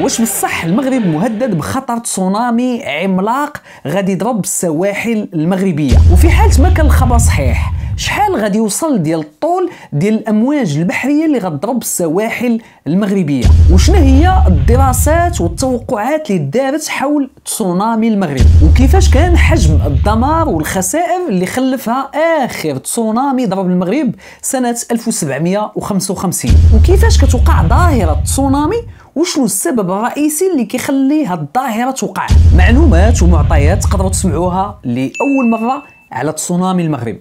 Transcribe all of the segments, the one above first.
واش بصح المغرب مهدد بخطر تسونامي عملاق غادي يضرب السواحل المغربيه وفي حال ما كان الخبر صحيح شحال غادي يوصل ديال الطول ديال الامواج البحريه اللي غتضرب السواحل المغربيه وشنو هي الدراسات والتوقعات اللي دارت حول تسونامي المغرب وكيفاش كان حجم الدمار والخسائر اللي خلفها اخر تسونامي ضرب المغرب سنه 1755 وكيفاش كتوقع ظاهره تسونامي وشنو السبب الرئيسي اللي كيخلي هاد الظاهره توقع معلومات ومعطيات تقدروا تسمعوها لاول مره على تسونامي المغرب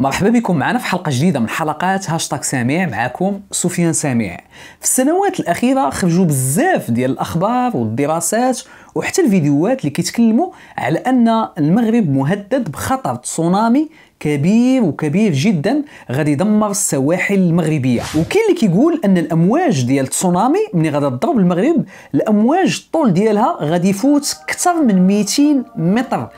مرحبا بكم معنا في حلقه جديده من حلقات هاشتاغ سامع معكم سفيان سامع في السنوات الاخيره خرجوا بزاف ديال الاخبار والدراسات وحتى الفيديوهات اللي كيتكلموا على ان المغرب مهدد بخطر تسونامي كبير وكبير جدا غادي يدمر السواحل المغربيه وكاين اللي كيقول ان الامواج ديال التسونامي ملي غادي تضرب المغرب الامواج الطول ديالها غادي يفوت اكثر من 200 متر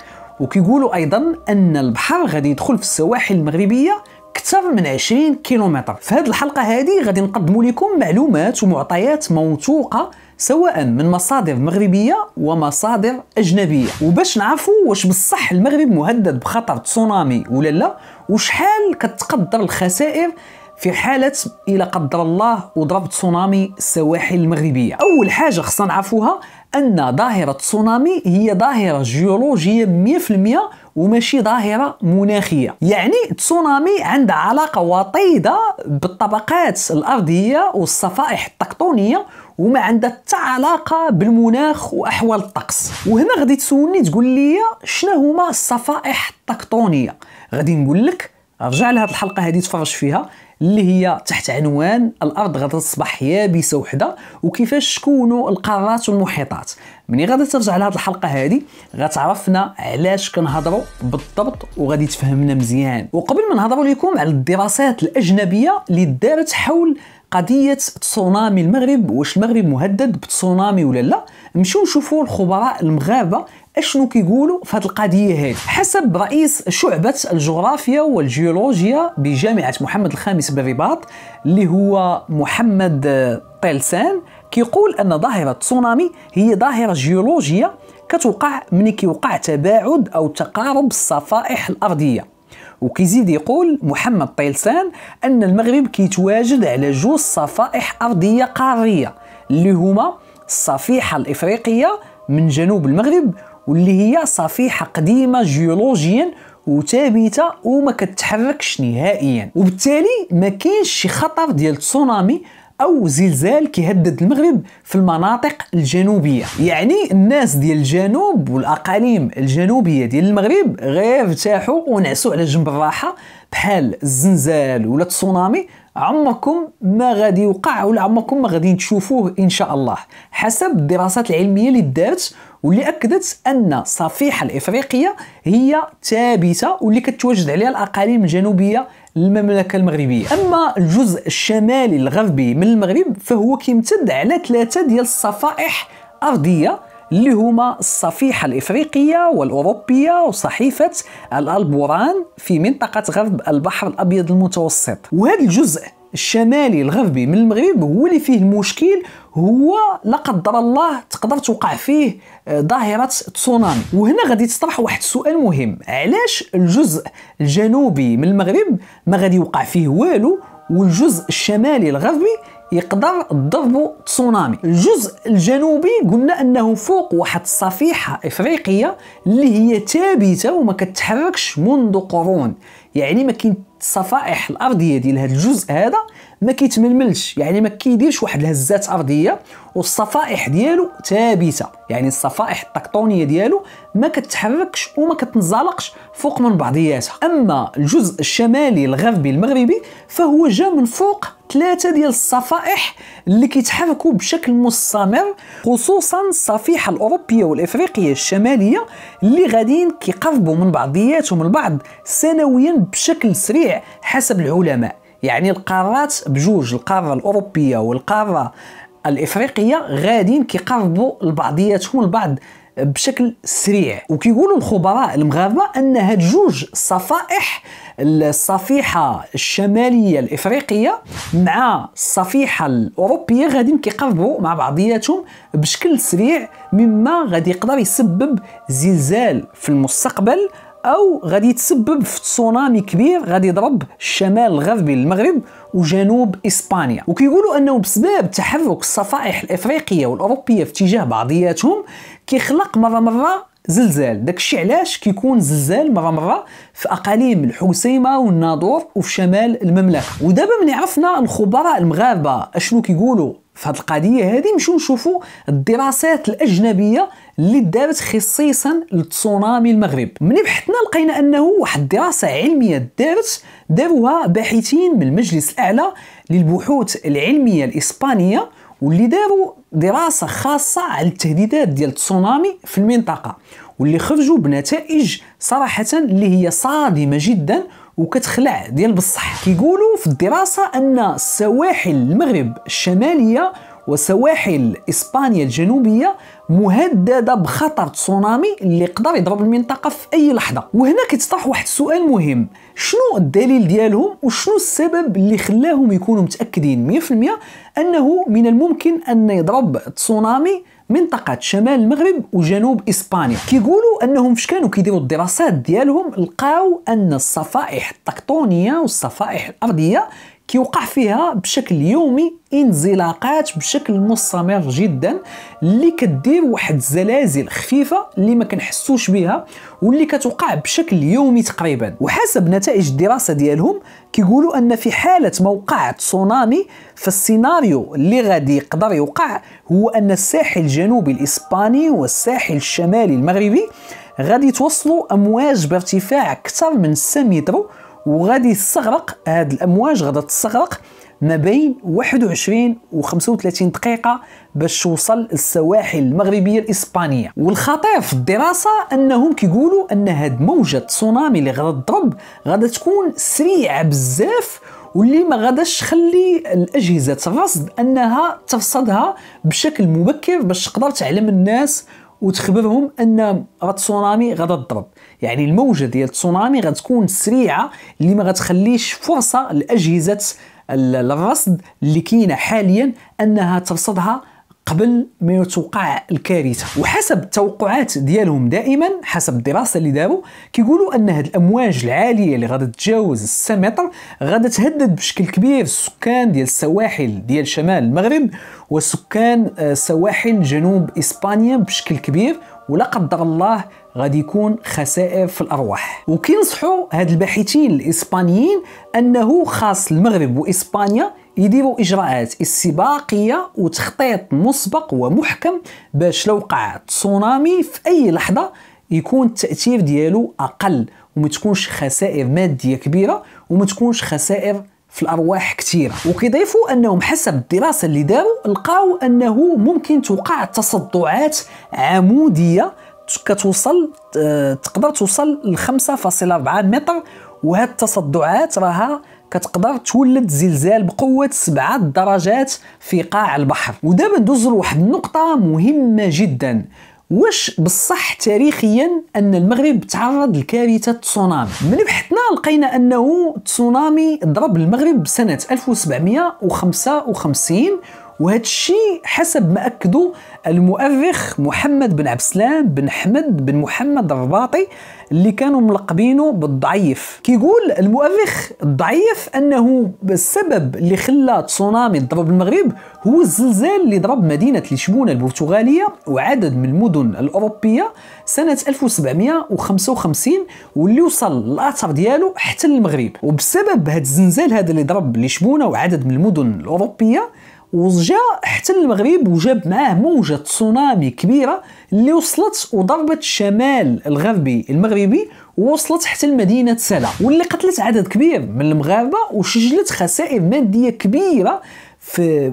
وكيقولوا ايضا ان البحر غادي يدخل في السواحل المغربيه اكثر من 20 كيلومتر في هذه الحلقه هذه غادي نقدم لكم معلومات ومعطيات موثوقه سواء من مصادر مغربيه ومصادر اجنبيه وباش نعرفوا واش بصح المغرب مهدد بخطر تسونامي ولا لا وشحال كتقدر الخسائر في حاله الى قدر الله وضرب تسونامي السواحل المغربيه اول حاجه خصنا نعرفوها ان ظاهره تسونامي هي ظاهره جيولوجيه 100% وماشي ظاهره مناخيه يعني تسونامي عندها علاقه وطيده بالطبقات الارضيه والصفائح التكتونيه وما عندها حتى علاقه بالمناخ واحوال الطقس وهنا غادي تسولني تقول لي شنو هما الصفائح التكتونيه غادي نقول لك رجع لهاد الحلقه هذه تفرج فيها اللي هي تحت عنوان الارض غادا تصبح يابسه وحده وكيفاش تكونوا القارات والمحيطات ملي غادي ترجع لهاد الحلقه هادي غتعرفنا علاش كنهضروا بالضبط وغادي تفهمنا مزيان وقبل ما نهضروا لكم على الدراسات الاجنبيه اللي دارت حول قضيه تسونامي المغرب واش المغرب مهدد بتسونامي ولا لا نمشيو نشوفوا الخبراء المغاربه اشنو كيقولوا في هذه القضيه هذه حسب رئيس شعبه الجغرافيا والجيولوجيا بجامعه محمد الخامس بالرباط اللي هو محمد طيلسان كيقول ان ظاهره التسونامي هي ظاهره جيولوجيه كتوقع ملي كيوقع تباعد او تقارب الصفائح الارضيه وكيزيد يقول محمد طيلسان ان المغرب كيتواجد على جوج صفائح ارضيه قاريه اللي هما الصفيحه الافريقيه من جنوب المغرب واللي هي صفيحه قديمه جيولوجيا وثابته وما كتحركش نهائيا وبالتالي ما كاينش شي خطر ديال تسونامي او زلزال كيهدد المغرب في المناطق الجنوبيه يعني الناس ديال الجنوب والاقاليم الجنوبيه ديال المغرب غير ارتاحوا ونعسوا على جنب الراحه بحال الزلزال ولا التسونامي عمركم ما غادي يوقع ولا عمركم ما غادي تشوفوه ان شاء الله حسب الدراسات العلميه اللي دارت واللي اكدت ان الصفيحه الافريقيه هي ثابته واللي كتواجد عليها الاقاليم الجنوبيه للمملكه المغربيه اما الجزء الشمالي الغربي من المغرب فهو كيمتد على ثلاثه ديال الصفائح ارضيه اللي هما الصفيحة الإفريقية والأوروبية وصحيفة الألبوران في منطقة غرب البحر الأبيض المتوسط وهذا الجزء الشمالي الغربي من المغرب هو اللي فيه المشكل هو لا قدر الله تقدر توقع فيه آه، ظاهرة تسونامي وهنا غادي تطرح واحد السؤال مهم علاش الجزء الجنوبي من المغرب ما غادي يوقع فيه والو والجزء الشمالي الغربي يقدر ضربه تسونامي الجزء الجنوبي قلنا انه فوق واحد الصفيحه افريقيه اللي هي ثابته وما كتحركش منذ قرون يعني ما كاين الصفائح الارضيه ديال هذا الجزء هذا ما كيتململش يعني ما كيديرش واحد الهزات ارضيه والصفائح ديالو ثابته يعني الصفائح التكتونيه ديالو ما كتحركش وما كتنزلقش فوق من بعضياتها اما الجزء الشمالي الغربي المغربي فهو جا من فوق ثلاثه ديال الصفائح اللي كيتحركوا بشكل مستمر خصوصا الصفيحه الاوروبيه والافريقيه الشماليه اللي غاديين كيقربوا من بعضياتهم البعض سنويا بشكل سريع حسب العلماء يعني القارات بجوج القاره الاوروبيه والقاره الافريقيه غاديين كيقربوا لبعضياتهم البعض بشكل سريع وكيقولوا الخبراء المغاربه ان هاد جوج صفائح الصفيحه الشماليه الافريقيه مع الصفيحه الاوروبيه غادي كيقربوا مع بعضياتهم بشكل سريع مما غادي يقدر يسبب زلزال في المستقبل او غادي يتسبب في تسونامي كبير غادي يضرب الشمال الغربي للمغرب وجنوب اسبانيا وكيقولوا انه بسبب تحرك الصفائح الافريقيه والاوروبيه في اتجاه بعضياتهم كيخلق مره مره زلزال داكشي علاش كيكون زلزال مره مره في اقاليم الحسيمه والناظور وفي شمال المملكه ودابا ملي عرفنا الخبراء المغاربه اشنو كيقولوا في هذه القضيه هذه نمشيو نشوفوا الدراسات الاجنبيه اللي دارت خصيصا للتسونامي المغرب ملي بحثنا لقينا انه واحد الدراسه علميه دارت داروها باحثين من المجلس الاعلى للبحوث العلميه الاسبانيه واللي داروا دراسه خاصه على التهديدات ديال التسونامي في المنطقه واللي خرجوا بنتائج صراحه اللي هي صادمه جدا وكتخلع ديال بصح كيقولوا في الدراسه ان سواحل المغرب الشماليه وسواحل اسبانيا الجنوبيه مهدده بخطر تسونامي اللي يقدر يضرب المنطقه في اي لحظه وهنا كيتطرح واحد السؤال مهم شنو الدليل ديالهم وشنو السبب اللي خلاهم يكونوا متاكدين 100% انه من الممكن ان يضرب تسونامي منطقة شمال المغرب وجنوب إسبانيا كيقولوا أنهم فاش كانوا كيديروا الدراسات ديالهم لقاو أن الصفائح التكتونية والصفائح الأرضية كيوقع فيها بشكل يومي انزلاقات بشكل مستمر جدا اللي كدير واحد الزلازل خفيفه اللي ما كنحسوش بها واللي كتوقع بشكل يومي تقريبا وحسب نتائج الدراسه ديالهم كيقولوا ان في حاله موقع تسونامي فالسيناريو اللي غادي يقدر يوقع هو ان الساحل الجنوبي الاسباني والساحل الشمالي المغربي غادي توصلوا امواج بارتفاع اكثر من 100 متر وغادي يستغرق هاد الامواج غادي تستغرق ما بين 21 و 35 دقيقة باش توصل السواحل المغربية الإسبانية والخطير في الدراسة أنهم كيقولوا أن هاد موجة تسونامي اللي غادا تضرب غادا تكون سريعة بزاف واللي ما غاداش تخلي الاجهزه الرصد انها ترصدها بشكل مبكر باش تقدر تعلم الناس وتخبرهم ان غا التسونامي غادا تضرب يعني الموجه ديال التسونامي غتكون سريعه اللي ما غتخليش فرصه لاجهزه الرصد اللي كاينه حاليا انها ترصدها قبل ما توقع الكارثه وحسب التوقعات ديالهم دائما حسب الدراسه اللي داروا كيقولوا ان هاد الامواج العاليه اللي غادي تتجاوز 6 متر غادي تهدد بشكل كبير السكان ديال السواحل ديال شمال المغرب وسكان آه، سواحل جنوب اسبانيا بشكل كبير ولا قدر الله غادي يكون خسائر في الارواح وكينصحوا هاد الباحثين الاسبانيين انه خاص المغرب واسبانيا يديروا اجراءات استباقيه وتخطيط مسبق ومحكم باش لو وقع تسونامي في اي لحظه يكون التاثير ديالو اقل وما تكونش خسائر ماديه كبيره وما تكونش خسائر في الارواح كثيره وكيضيفوا انهم حسب الدراسه اللي داروا لقاو انه ممكن توقع تصدعات عموديه كتوصل آه، تقدر توصل ل 5.4 متر وهاد التصدعات راها كتقدر تولد زلزال بقوه سبعة درجات في قاع البحر ودابا ندوز لواحد النقطه مهمه جدا واش بصح تاريخيا ان المغرب تعرض لكارثه تسونامي من بحثنا لقينا انه تسونامي ضرب المغرب سنه 1755 وهذا الشيء حسب ما اكدوا المؤرخ محمد بن عبد السلام بن احمد بن محمد الرباطي اللي كانوا ملقبينه بالضعيف كيقول المؤرخ الضعيف انه السبب اللي خلى تسونامي ضرب المغرب هو الزلزال اللي ضرب مدينه لشبونه البرتغاليه وعدد من المدن الاوروبيه سنه 1755 واللي وصل الاثر ديالو حتى للمغرب وبسبب هذا الزلزال هذا اللي ضرب لشبونه وعدد من المدن الاوروبيه وجا حتى المغرب وجاب معاه موجه تسونامي كبيره اللي وصلت وضربت الشمال الغربي المغربي ووصلت حتى المدينة سلا واللي قتلت عدد كبير من المغاربه وسجلت خسائر ماديه كبيره في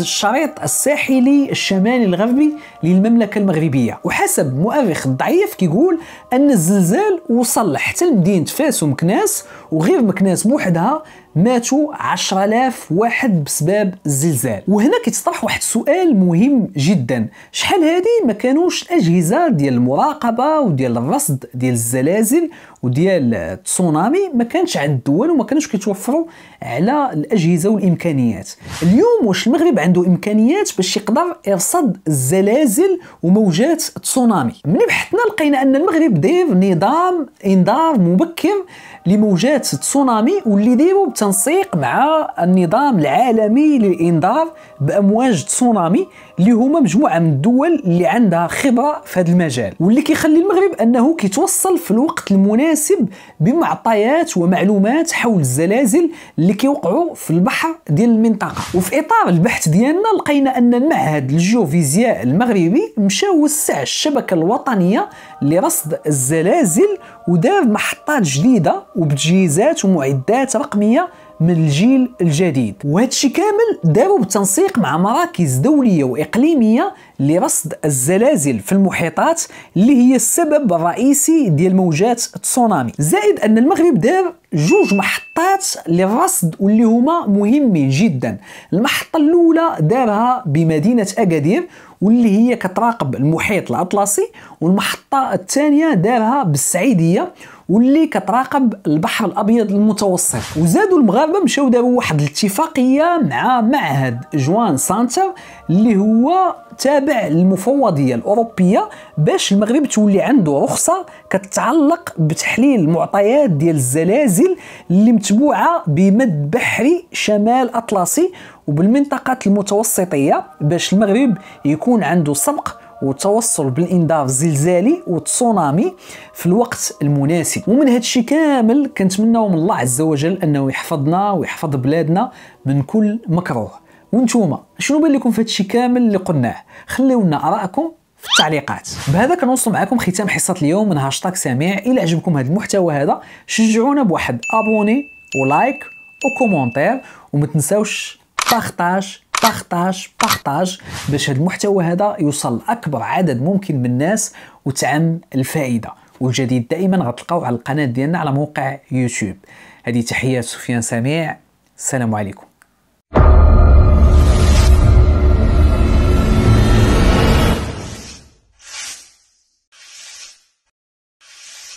الشريط الساحلي الشمالي الغربي للمملكة المغربية وحسب مؤرخ ضعيف كيقول أن الزلزال وصل حتى لمدينة فاس ومكناس وغير مكناس بوحدها ماتوا 10000 واحد بسبب الزلزال وهنا كيتطرح واحد السؤال مهم جدا شحال هذه ما كانوش الاجهزه ديال المراقبه وديال الرصد ديال الزلازل وديال التسونامي ما كانش عند الدول وما كانوش كيتوفروا على الاجهزه والامكانيات اليوم واش المغرب عنده امكانيات باش يقدر يرصد الزلازل زلازل وموجات تسونامي من بحثنا لقينا ان المغرب ديف نظام انذار مبكر لموجات تسونامي واللي دايرو بالتنسيق مع النظام العالمي للانذار بامواج تسونامي اللي هما مجموعه من الدول اللي عندها خبره في هذا المجال واللي كيخلي المغرب انه كيتوصل في الوقت المناسب بمعطيات ومعلومات حول الزلازل اللي كيوقعوا في البحر ديال المنطقه وفي اطار البحث ديالنا لقينا ان المعهد الجيوفيزياء المغربي مشى وسع الشبكه الوطنيه لرصد الزلازل ودار محطات جديده وبتجهيزات ومعدات رقميه من الجيل الجديد وهذا الشيء كامل داروا بالتنسيق مع مراكز دوليه واقليميه لرصد الزلازل في المحيطات اللي هي السبب الرئيسي ديال موجات التسونامي زائد ان المغرب دار جوج محطات للرصد واللي هما مهمين جدا المحطه الاولى دارها بمدينه اكادير واللي هي كتراقب المحيط الاطلسي والمحطه الثانيه دارها بالسعيديه واللي كتراقب البحر الابيض المتوسط وزادوا المغاربه مشاو داروا واحد الاتفاقيه مع معهد جوان سانتر اللي هو تابع للمفوضيه الاوروبيه باش المغرب تولي عنده رخصه كتتعلق بتحليل المعطيات ديال الزلازل اللي متبوعه بمد بحري شمال اطلسي وبالمنطقه المتوسطيه باش المغرب يكون عنده سبق والتوصل بالانذار الزلزالي والتسونامي في الوقت المناسب ومن هذا الشيء كامل كنتمناو من الله عز وجل انه يحفظنا ويحفظ بلادنا من كل مكروه وانتوما شنو بان لكم في هذا الشيء كامل اللي قلناه خليونا ارائكم في التعليقات بهذا كنوصل معكم ختام حصه اليوم من هاشتاغ سميع الى عجبكم هذا المحتوى هذا شجعونا بواحد ابوني ولايك وكومونتير وما تنساوش بارطاج بارتاج بارتاج باش هذا المحتوى هذا يوصل لاكبر عدد ممكن من الناس وتعم الفائده والجديد دائما غتلقاو على القناه ديالنا على موقع يوتيوب هذه تحيات سفيان سميع السلام عليكم